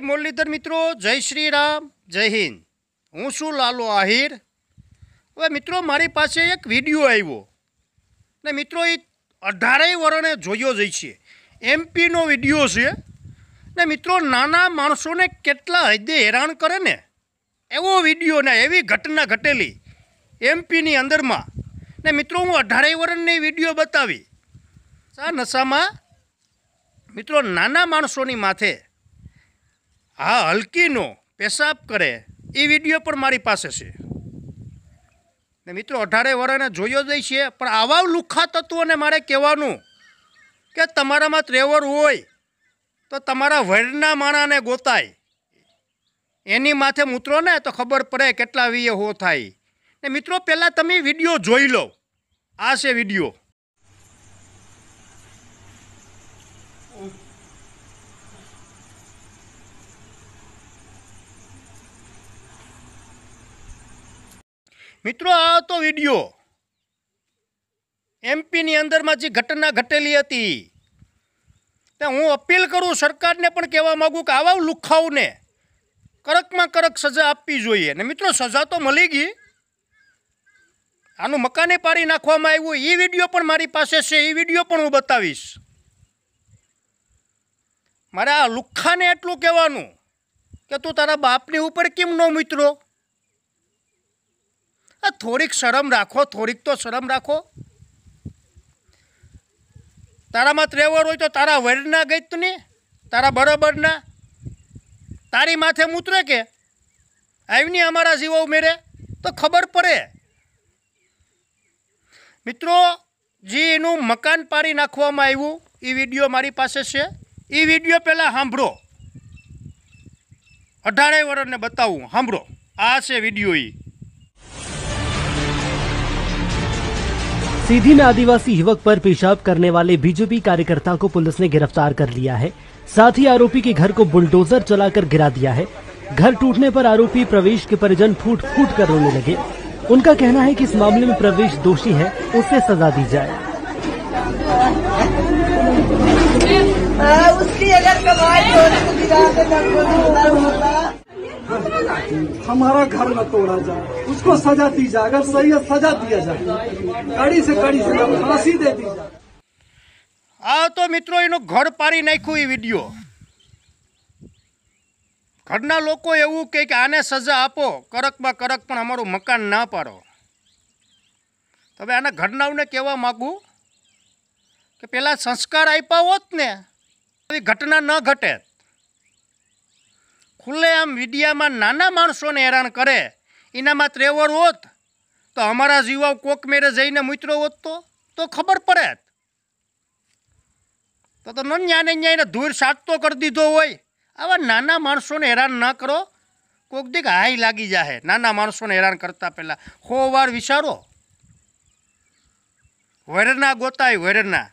જય મુરલીધર મિત્રો જય શ્રી રામ જય હિન્દ હું શું લાલો આહિર હવે મિત્રો મારી પાસે એક વિડીયો આવ્યો ને મિત્રો એ અઢારેય વર્ણે જોયો જઈ છે એમપીનો વિડીયો છે ને મિત્રો નાના માણસોને કેટલા હદે હેરાન કરે ને એવો વિડીયો ને એવી ઘટના ઘટેલી એમપીની અંદરમાં ને મિત્રો હું અઢારેય વર્ણની વિડીયો બતાવી સા નશામાં મિત્રો નાના માણસોની માથે આ હલકીનો પેશાબ કરે એ વિડીયો પણ મારી પાસે છે ને મિત્રો અઢારે વર્ષને જોયો જઈ છે પણ આવા લુખા તત્વોને મારે કહેવાનું કે તમારામાં ત્રેવર હોય તો તમારા વરના માણાને ગોતાય એની માથે મૂત્રો ને તો ખબર પડે કેટલા વીએ હો થાય ને મિત્રો પહેલાં તમે વિડીયો જોઈ લો આ છે વિડીયો મિત્રો આ હતો વિડીયો એમપીની અંદરમાં જે ઘટના ઘટેલી હતી ત્યાં હું અપીલ કરું સરકારને પણ કહેવા માગું કે આવા લુખાઓને કડકમાં કડક સજા આપવી જોઈએ ને મિત્રો સજા તો મળી ગઈ આનું મકાને પાડી નાખવામાં આવ્યું એ વિડીયો પણ મારી પાસે છે એ વિડીયો પણ હું બતાવીશ મારે આ લુખ્ખાને એટલું કહેવાનું કે તું તારા બાપની ઉપર કેમ નો મિત્રો થોડીક શરમ રાખો થોડીક તો શરમ રાખો તારામાં ત્રેવર હોય તો તારા વરના ગઈતને તારા બરોબરના તારી માથે મૂતરે કે આવીને અમારા જીવો ઉમેરે તો ખબર પડે મિત્રો જે એનું મકાન પાડી નાખવામાં આવ્યું એ વિડીયો મારી પાસે છે એ વિડીયો પહેલાં સાંભળો અઢારે વર્ષને બતાવું સાંભળો આ છે વિડીયો એ सीधी में आदिवासी युवक पर पेशाब करने वाले बीजेपी कार्यकर्ता को पुलिस ने गिरफ्तार कर लिया है साथ ही आरोपी के घर को बुलडोजर चलाकर गिरा दिया है घर टूटने पर आरोपी प्रवेश के परिजन फूट फूट कर रोने लगे उनका कहना है कि इस मामले में प्रवेश दोषी है उसे सजा दी जाए उसकी अगर कमाई हमारा घर न तोड़ा जाए उसको सजा दी जाए अगर सही है सजा दिया जाए कड़ी से कड़ी सजा फांसी दे दी जाए આ તો મિત્રો એનું ઘર પાડી નાખ્યું એ વિડીયો ઘરના લોકો એવું કે આને સજા આપો કરકમાં કડક પણ અમારું મકાન ના પાડો તમે આના ઘરનાઓને કહેવા માગું કે પેલા સંસ્કાર આપ્યા હોત ને આવી ઘટના ન ઘટે ખુલ્લેઆમ મીડિયામાં નાના માણસોને હેરાન કરે એનામાં ત્રેવર હોત તો અમારા જીવાઓ કોક મેરે જઈને મિત્રો હોત તો તો ખબર પડે તો તો ન્યાને ન્યાયને ધૂળ સાચતો કરી દીધો હોય આવા નાના માણસોને હેરાન ન કરો કોક દીક હાઈ લાગી જાહે નાના માણસોને હેરાન કરતા પહેલાં હો વાર વિચારો વરના ગોતાય વેરના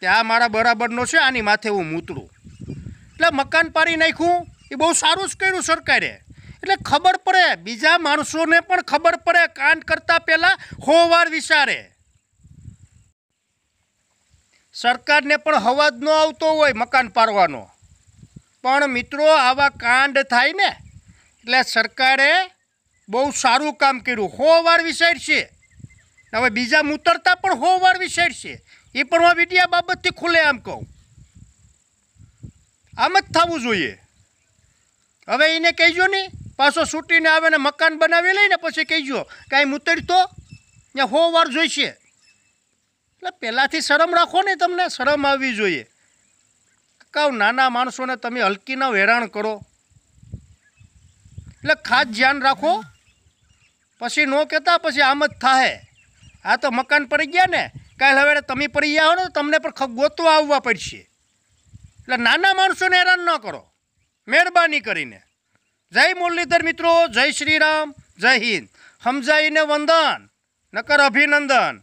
ત્યાં મારા બરાબરનો છે આની માથે હું મૂતરું એટલે મકાન પાડી નાખ્યું એ બહુ સારું જ કર્યું સરકારે એટલે ખબર પડે બીજા માણસોને પણ ખબર પડે કાંડ કરતાં પહેલાં હોવાર વિચારે સરકારને પણ હવાજ ન આવતો હોય મકાન પાડવાનો પણ મિત્રો આવા કાંડ થાય ને એટલે સરકારે બહુ સારું કામ કર્યું હોવાર વિચારશે હવે બીજા મૂતરતા પણ હોવાર છે એ પણ હું વિડીયા બાબતથી ખુલ્લે આમ કહું આમ જ થવું જોઈએ હવે એને કહેજો ને પાછો છૂટીને આવે ને મકાન બનાવી લઈને પછી કહેજો કાંઈ ઉતરતો ને હો વાર જોઈશે એટલે પહેલાંથી શરમ રાખો ને તમને શરમ આવવી જોઈએ કાવ નાના માણસોને તમે હલકીના હેરાણ કરો એટલે ખાસ ધ્યાન રાખો પછી ન કહેતા પછી આમ જ થાય આ તો મકાન પડી ગયા ને કાલે હવે તમે પડી ગયા હો ને તમને પણ ગોતવા આવવા પડશે એટલે નાના માણસોને હેરાન ન કરો મહેરબાની કરીને જય મુરલીધર મિત્રો જય શ્રી રામ જય હિન્દ સમજાઈને વંદન નકર અભિનંદન